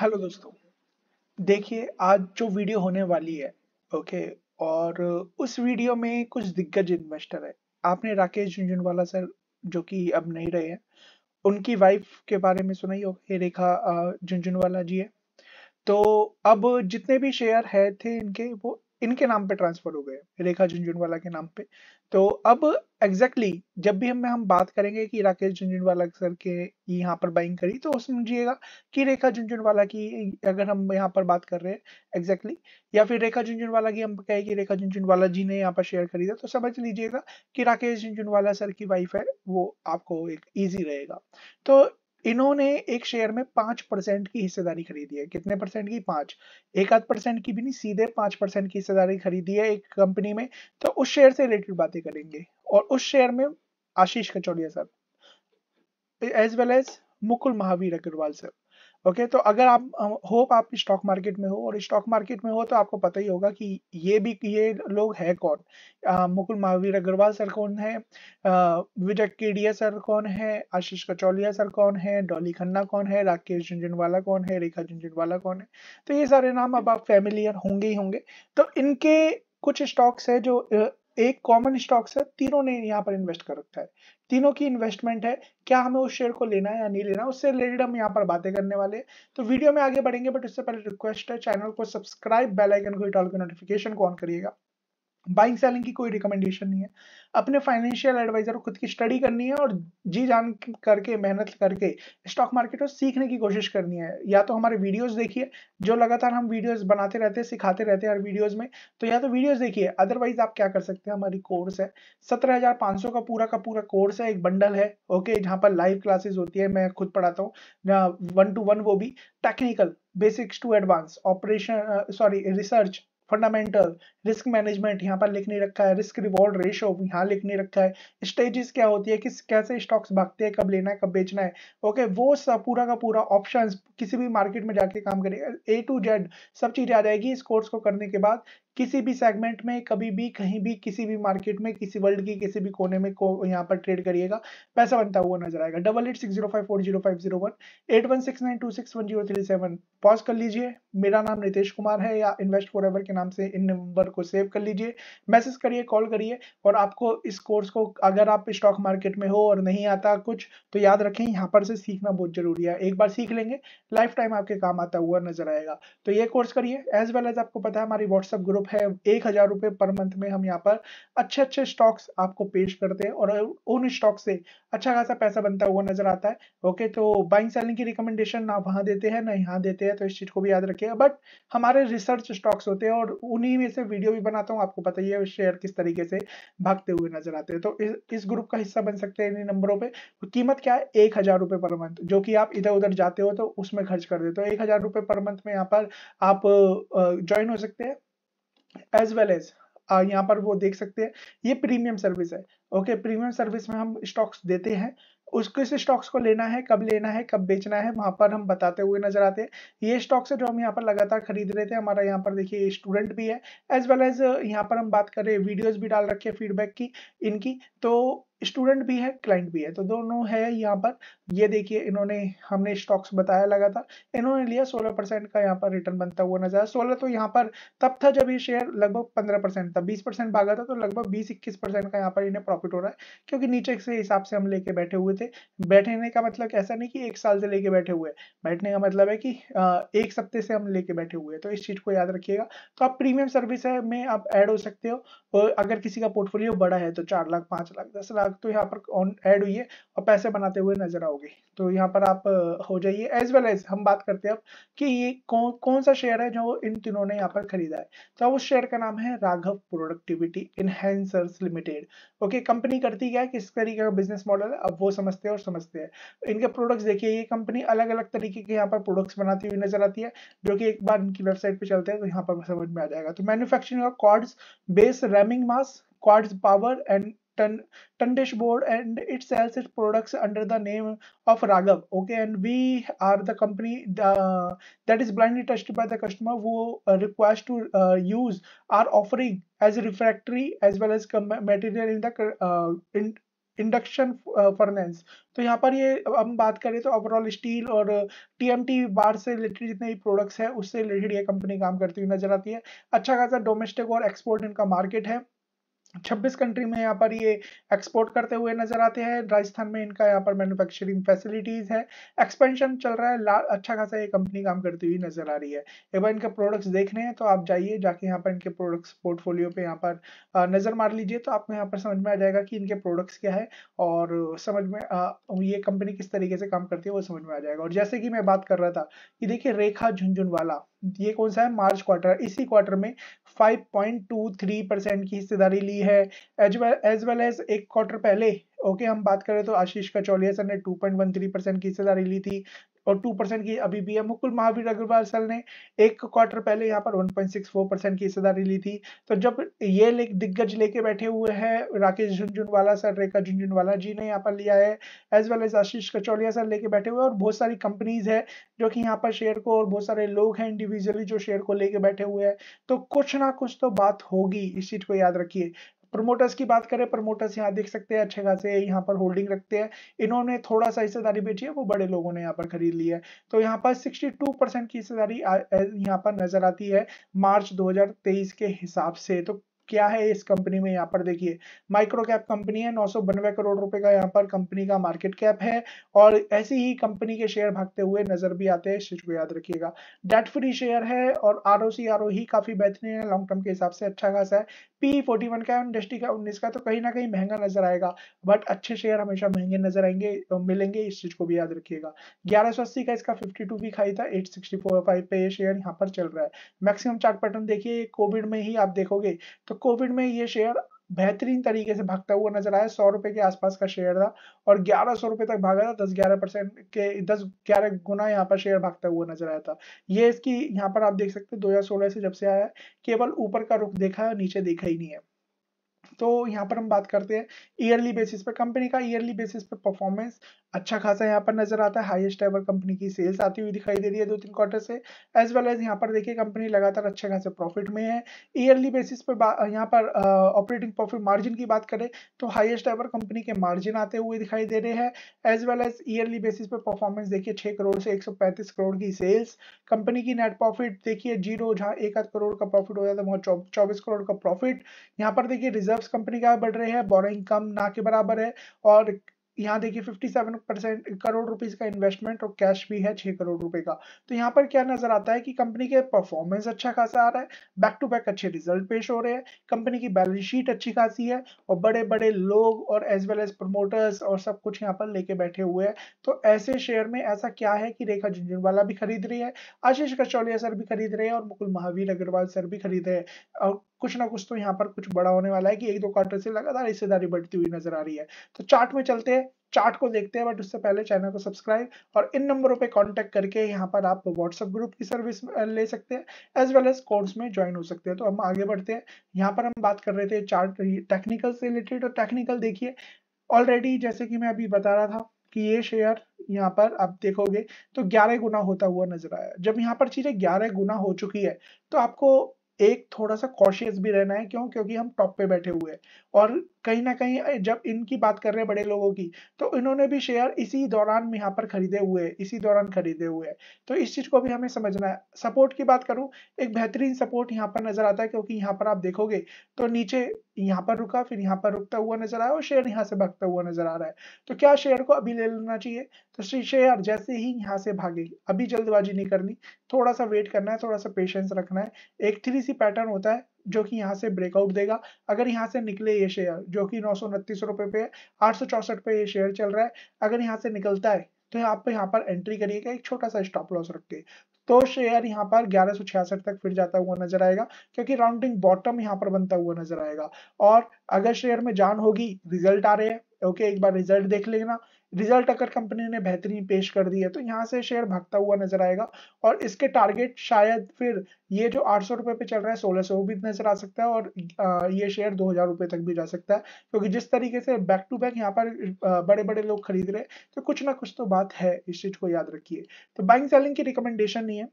Hello दोस्तों देखिए आज जो वीडियो होने वाली है ओके और उस वीडियो में कुछ दिग्गज इन्वेस्टर है आपने राकेश झुंझुनवाला सर जो कि अब नहीं रहे हैं उनकी वाइफ के बारे में सुना ही होगा रेखा झुंझुनवाला जी है तो अब जितने भी शेयर है थे इनके वो इनके नाम पे ट्रांसफर हो गए रेखा झुंझुनवाला के नाम पे तो अब एग्जैक्टली exactly, जब भी हम हम बात करेंगे कि राकेश झुंझुनवाला सर के यहाँ पर बाइंग करी तो समझिएगा कि रेखा झुंझुनवाला की अगर हम यहाँ पर बात कर रहे हैं एग्जैक्टली exactly, या फिर रेखा झुंझुनवाला की हम कहे कि रेखा झुंझुनवाला जी ने यहाँ पर शेयर खरीदा तो समझ लीजिएगा कि राकेश झुंझुनवाला सर की वाइफ है वो आपको एक ईजी रहेगा तो इन्होंने एक शेयर में पांच परसेंट की हिस्सेदारी खरीदी है कितने परसेंट की पांच एक आध परसेंट की भी नहीं सीधे पांच परसेंट की हिस्सेदारी खरीदी है एक कंपनी में तो उस शेयर से रिलेटेड बातें करेंगे और उस शेयर में Ashish Kacholia sir as well as Mukul Mahavir Agrawal sir okay okay, तो अगर आप होप आप स्टॉक मार्केट में हो और स्टॉक मार्केट में हो तो आपको पता ही होगा कि ये भी ये लोग है कौन आ, मुकुल महावीर अग्रवाल सर कौन है विजय केडिया सर कौन है आशीष कचौलिया सर कौन है डॉली खन्ना कौन है राकेश झुंझुनवाला कौन है रेखा झुंझुनवाला कौन है तो ये सारे नाम अब आप फैमिलियर होंगे ही होंगे तो इनके कुछ स्टॉक्स है जो एक कॉमन स्टॉक्स है तीनों ने यहाँ पर इन्वेस्ट कर रखा है तीनों की इन्वेस्टमेंट है क्या हमें उस शेयर को लेना है या नहीं लेना उससे रिलेटेड हम यहाँ पर बातें करने वाले हैं तो वीडियो में आगे बढ़ेंगे बट उससे पहले रिक्वेस्ट है चैनल को सब्सक्राइब बेल आइकन को ऑल के नोटिफिकेशन को ऑन करिएगा बाइंग सेलिंग की कोई रिकमेंडेशन नहीं है अपने फाइनेंशियल एडवाइजर को खुद की स्टडी करनी है और जी जान करके मेहनत करके स्टॉक मार्केट को सीखने की कोशिश करनी है या तो हमारे वीडियोस देखिए जो लगातार हम वीडियोस बनाते रहते हैं सिखाते रहते हैं हर वीडियोस में तो या तो वीडियोस देखिए अदरवाइज आप क्या कर सकते हैं हमारी कोर्स है सत्रह का पूरा का पूरा कोर्स है एक बंडल है ओके जहाँ पर लाइव क्लासेज होती है मैं खुद पढ़ाता हूँ वन टू वन वो भी technical basics to advance operation sorry research fundamental risk management यहाँ पर लिख नहीं रखा है रिस्क रिवॉर्ड रेशो यहाँ लिख नहीं रखा है स्टेजेस क्या होती है किस कैसे स्टॉक्स भागते हैं कब लेना है कब बेचना है ओके वो सब पूरा का पूरा ऑप्शन किसी भी मार्केट में जाके काम करेगा ए टू जेड सब चीज आ जाएगी इस कोर्स को करने के बाद किसी भी सेगमेंट में कभी भी कहीं भी किसी भी मार्केट में किसी वर्ल्ड की किसी भी कोने में को यहाँ पर ट्रेड करिएगा पैसा बनता हुआ नजर आएगा double eight six zero five four zero five zero one eight one six nine two six one zero three seven pause कर लीजिए मेरा नाम नितेश कुमार है या इन्वेस्ट फॉर एवर के नाम से इन नंबर को सेव कर लीजिए मैसेज करिए कॉल करिए और आपको इस कोर्स को अगर आप स्टॉक मार्केट में हो और नहीं आता कुछ तो याद रखें यहाँ पर से सीखना बहुत जरूरी है एक बार सीख लेंगे लाइफ टाइम आपके काम आता हुआ नजर आएगा तो ये कोर्स करिए एज वेल एज आपको पता है हमारी व्हाट्सअप ग्रुप है एक हजार रुपये पर मंथ में हम यहाँ पर अच्छे अच्छे स्टॉक्स आपको पेश करते हैं और उन स्टॉक से अच्छा खासा पैसा बनता हुआ नजर आता है ओके तो बाइंग सेलिंग की रिकमेंडेशन ना वहाँ देते हैं ना यहाँ देते हैं तो इस चीज को भी याद रखिएगा बट हमारे रिसर्च स्टॉक्स होते हैं और और उन्हीं में से वीडियो भी बनाता हूँ आपको पता ही है शेयर किस तरीके से भागते हुए नजर आते हैं तो इस, ग्रुप का हिस्सा बन सकते हैं इन नंबरों पर कीमत क्या है एक हजार रुपये पर मंथ जो कि आप इधर उधर जाते हो तो उसमें खर्च कर देते हो एक हजार रुपये पर मंथ में यहाँ पर आप ज्वाइन हो सकते हैं एज वेल एज यहाँ पर वो देख सकते हैं ये प्रीमियम सर्विस है ओके प्रीमियम सर्विस में हम स्टॉक्स देते हैं उसको किस स्टॉक्स को लेना है कब लेना है कब बेचना है वहां पर हम बताते हुए नजर आते हैं ये स्टॉक्स है जो हम यहाँ पर लगातार खरीद रहे थे हमारा यहाँ पर देखिए स्टूडेंट भी है एज वेल एज यहाँ पर हम बात करें वीडियोज भी डाल रखे फीडबैक की इनकी तो स्टूडेंट भी है क्लाइंट भी है तो दोनों है यहाँ पर ये देखिए इन्होंने हमने स्टॉक्स बताया लगा था इन्होंने लिया 16 परसेंट का यहाँ पर रिटर्न बनता हुआ नजर 16 तो यहाँ पर तब था जब ये शेयर लगभग 15 परसेंट था 20 परसेंट भागा था तो लगभग 20 इक्कीस परसेंट का यहाँ पर इन्हें प्रॉफिट हो रहा है क्योंकि नीचे से हिसाब से हम लेके बैठे हुए थे बैठने का मतलब ऐसा नहीं कि एक साल से लेके बैठे हुए बैठने का मतलब है कि एक सप्ते से हम लेके बैठे हुए तो इस चीज को याद रखिएगा तो आप प्रीमियम सर्विस में आप एड हो सकते हो अगर किसी का पोर्टफोलियो बड़ा है तो चार लाख पांच लाख दस लाख लागत तो यहाँ पर ऑन ऐड हुई है और पैसे बनाते हुए नजर आओगे तो यहाँ पर आप हो जाइए एज वेल एज हम बात करते हैं अब कि ये कौन कौन सा शेयर है जो इन तीनों ने यहाँ पर खरीदा है तो उस शेयर का नाम है Raghav productivity enhancers limited okay company करती क्या है किस तरीके का बिजनेस मॉडल है अब वो समझते हैं और समझते हैं इनके प्रोडक्ट्स देखिए ये कंपनी अलग अलग तरीके के यहाँ पर प्रोडक्ट्स बनाती हुई नजर आती है जो कि एक बार इनकी वेबसाइट पर चलते हैं तो यहाँ पर समझ में आ जाएगा तो manufacturing of cords base ramming mass quads power and Tandish board and it sells its products under the name of Raghav. Okay, and we are the company the, that is blindly touched by the customer who uh, requires to uh, use our offering as a refractory as well as material in the uh, in induction furnace तो यहाँ पर ये हम बात करें तो overall steel और TMT bar से रिलेटेड जितने भी प्रोडक्ट्स हैं उससे रिलेटेड ये कंपनी काम करती हुई नजर आती है अच्छा खासा डोमेस्टिक और एक्सपोर्ट इनका मार्केट है 26 कंट्री में यहाँ पर ये एक्सपोर्ट करते हुए नजर आते हैं राजस्थान में इनका यहाँ पर मैन्युफैक्चरिंग फैसिलिटीज है एक्सपेंशन चल रहा है अच्छा खासा ये कंपनी काम करती हुई नजर आ रही है एक बार इनके प्रोडक्ट्स देखने हैं तो आप जाइए जाके यहाँ पर इनके प्रोडक्ट्स पोर्टफोलियो पे यहाँ पर नजर मार लीजिए तो आपको यहाँ पर समझ में आ जाएगा कि इनके प्रोडक्ट्स क्या है और समझ में आ, ये कंपनी किस तरीके से काम करती है वो समझ में आ जाएगा और जैसे कि मैं बात कर रहा था कि देखिए रेखा झुंझुनवाला ये कौन सा है मार्च क्वार्टर इसी क्वार्टर में 5.23 परसेंट की हिस्सेदारी ली है as well as well as एक क्वार्टर पहले ओके okay, हम बात करें तो आशीष कचौलिया सर ने 2.13 परसेंट की हिस्सेदारी ली थी और टू परसेंट की अभी भी है मुकुल महावीर अग्रवाल सर ने एक क्वार्टर पहले यहाँ पर 1.64 परसेंट की हिस्सेदारी ली थी तो जब ये ले, दिग्गज लेके बैठे हुए हैं राकेश झुंझुनवाला सर रेखा झुंझुनवाला जी ने यहाँ पर लिया है as well as Ashish Kacholia sir लेके बैठे हुए और बहुत सारी कंपनीज है जो कि यहाँ पर शेयर को और बहुत सारे लोग हैं इंडिविजुअली जो शेयर को लेके बैठे हुए हैं तो कुछ ना कुछ तो बात होगी इस चीज को याद रखिए प्रमोटर्स की बात करें प्रमोटर्स यहाँ देख सकते हैं अच्छे खासे यहाँ पर होल्डिंग रखते हैं इन्होंने थोड़ा सा हिस्सेदारी बेची है वो बड़े लोगों ने यहाँ पर खरीद लिया है तो यहाँ पर 62 परसेंट की हिस्सेदारी यहाँ पर नजर आती है मार्च 2023 के हिसाब से तो क्या है इस कंपनी में यहाँ पर देखिए माइक्रो कैप कंपनी है नौ सौ बनवे करोड़ रुपए का यहाँ पर कंपनी का मार्केट कैप है और ऐसी ही कंपनी के शेयर भागते हुए नजर भी आते हैं इस को याद रखिएगा डेट फ्री शेयर है और R O C R O ही काफी बेहतरीन है लॉन्ग टर्म के हिसाब से अच्छा खासा है पी फोर्टी वन का इंडस्ट्री का उन्नीस का तो कहीं ना कहीं महंगा नजर आएगा बट अच्छे शेयर हमेशा महंगे नजर आएंगे मिलेंगे इस चीज को भी याद रखिएगा ग्यारह सौ अस्सी का इसका फिफ्टी टू भी खाई था एट सिक्सटी फोर फाइव पे शेयर यहाँ पर चल रहा है मैक्सिमम चार्ट पैटर्न देखिए कोविड में ही आप देखोगे तो तो कोविड में ये शेयर बेहतरीन तरीके से भागता हुआ नजर आया सौ रुपए के आसपास का शेयर था और ग्यारह सौ रुपए तक भागा था दस ग्यारह परसेंट के दस ग्यारह गुना यहाँ पर शेयर भागता हुआ नजर आया था ये इसकी यहाँ पर आप देख सकते हैं दो हजार सोलह से जब से आया है केवल ऊपर का रुख देखा है नीचे देखा ही नहीं है तो यहाँ पर हम बात करते हैं ईयरली बेसिस पर कंपनी का ईयरली बेसिस पर परफॉर्मेंस अच्छा खासा यहाँ पर नजर आता है हाईएस्ट एवर कंपनी की सेल्स आती हुई दिखाई दे रही है दो तीन क्वार्टर से एज वेल एज यहाँ पर देखिए कंपनी लगातार अच्छे खासे प्रॉफिट में है ईयरली बेसिस पर यहाँ पर ऑपरेटिंग प्रॉफिट मार्जिन की बात करें तो हाइएस्ट एवर कंपनी के मार्जिन आते हुए दिखाई दे रहे हैं as well as yearly basis पर परफॉर्मेंस देखिए छः करोड़ से एक करोड़ की सेल्स कंपनी की नेट प्रॉफिट देखिए जीरो जहाँ एक आध करोड़ का प्रॉफिट हो जाता है वहाँ चौबीस करोड़ का प्रॉफिट यहाँ पर देखिए रिजर्व शेयर्स कंपनी का बढ़ रहे हैं बोरोइंग कम ना के बराबर है और यहाँ देखिए 57 परसेंट करोड़ रुपीज का इन्वेस्टमेंट और कैश भी है छह करोड़ रुपए का तो यहाँ पर क्या नजर आता है कि कंपनी के परफॉर्मेंस अच्छा खासा आ रहा है बैक टू बैक अच्छे रिजल्ट पेश हो रहे हैं कंपनी की बैलेंस शीट अच्छी खासी है और बड़े बड़े लोग और एज वेल एज प्रमोटर्स और सब कुछ यहाँ पर लेके बैठे हुए हैं तो ऐसे शेयर में ऐसा क्या है कि रेखा झुंझुनवाला भी खरीद रही है आशीष कचौलिया सर भी खरीद रहे हैं और मुकुल महावीर अग्रवाल सर भी खरीद रहे हैं और कुछ ना कुछ तो यहाँ पर कुछ बड़ा होने वाला है कि एक दो क्वार्टर से लगातार हिस्सेदारी बढ़ती हुई नजर आ रही है तो चार्ट में चलते हैं चार्ट को देखते हैं बट उससे पहले चैनल को सब्सक्राइब और इन नंबरों पे कांटेक्ट करके यहाँ पर आप व्हाट्सएप ग्रुप की सर्विस ले सकते हैं एज वेल एज कोर्स में ज्वाइन हो सकते हैं तो हम आगे बढ़ते हैं यहाँ पर हम बात कर रहे थे चार्ट टेक्निकल से रिलेटेड और टेक्निकल देखिए ऑलरेडी जैसे कि मैं अभी बता रहा था कि ये शेयर यहाँ पर आप देखोगे तो 11 गुना होता हुआ नजर आया जब यहाँ पर चीजें 11 गुना हो चुकी है तो आपको एक थोड़ा सा कॉशियस भी रहना है क्यों क्योंकि हम टॉप पे बैठे हुए हैं और कहीं ना कहीं जब इनकी बात कर रहे हैं बड़े लोगों की तो इन्होंने भी शेयर इसी दौरान यहाँ पर खरीदे हुए हैं इसी दौरान खरीदे हुए हैं तो इस चीज़ को भी हमें समझना है सपोर्ट की बात करूं एक बेहतरीन सपोर्ट यहाँ पर नजर आता है क्योंकि यहाँ पर आप देखोगे तो नीचे यहाँ पर रुका फिर यहाँ पर रुकता हुआ नजर आया और शेयर यहाँ से भागता हुआ नजर आ रहा है तो क्या शेयर को अभी ले लेना चाहिए तो शेयर जैसे ही यहाँ से भागेगी अभी जल्दबाजी नहीं करनी थोड़ा सा वेट करना है थोड़ा सा पेशेंस रखना है एक थ्री सी पैटर्न होता है जो कि यहाँ से ब्रेकआउट देगा अगर यहाँ से निकले ये शेयर जो कि नौ सौ रुपए पे है आठ पे ये शेयर चल रहा है अगर यहाँ से निकलता है तो आप यहाँ पर एंट्री करिएगा एक छोटा सा स्टॉप लॉस रख के तो शेयर यहाँ पर ग्यारह तक फिर जाता हुआ नजर आएगा क्योंकि राउंडिंग बॉटम यहाँ पर बनता हुआ नजर आएगा और अगर शेयर में जान होगी रिजल्ट आ रहे हैं ओके एक बार रिजल्ट देख लेना रिजल्ट अगर कंपनी ने बेहतरीन पेश कर दी है तो यहाँ से शेयर भागता हुआ नजर आएगा और इसके टारगेट शायद फिर ये जो आठ सौ पे चल रहा है सोलह सौ भी नजर आ सकता है और ये शेयर दो हजार रुपये तक भी जा सकता है क्योंकि जिस तरीके से बैक टू बैक यहाँ पर बड़े बड़े लोग खरीद रहे हैं तो कुछ ना कुछ तो बात है इस चीज को याद रखिए तो बाइंग सेलिंग की रिकमेंडेशन नहीं है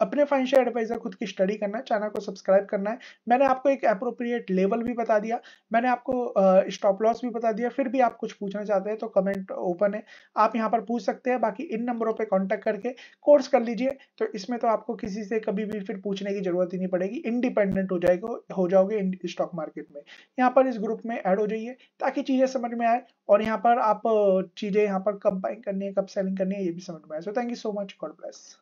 अपने फाइनेंशियल एडवाइजर खुद की स्टडी करना है चैनल को सब्सक्राइब करना है मैंने आपको एक अप्रोप्रिएट लेवल भी बता दिया मैंने आपको स्टॉप लॉस भी बता दिया फिर भी आप कुछ पूछना चाहते हैं तो कमेंट ओपन है आप यहाँ पर पूछ सकते हैं बाकी इन नंबरों पर कांटेक्ट करके कोर्स कर लीजिए तो इसमें तो आपको किसी से कभी भी फिर पूछने की जरूरत ही नहीं पड़ेगी इंडिपेंडेंट हो जाएगा हो जाओगे स्टॉक मार्केट में यहाँ पर इस ग्रुप में एड हो जाइए ताकि चीज़ें समझ में आए और यहाँ पर आप चीज़ें यहाँ पर कब बाइंग करनी है कब सेलिंग करनी है ये भी समझ में आए so thank you so much god bless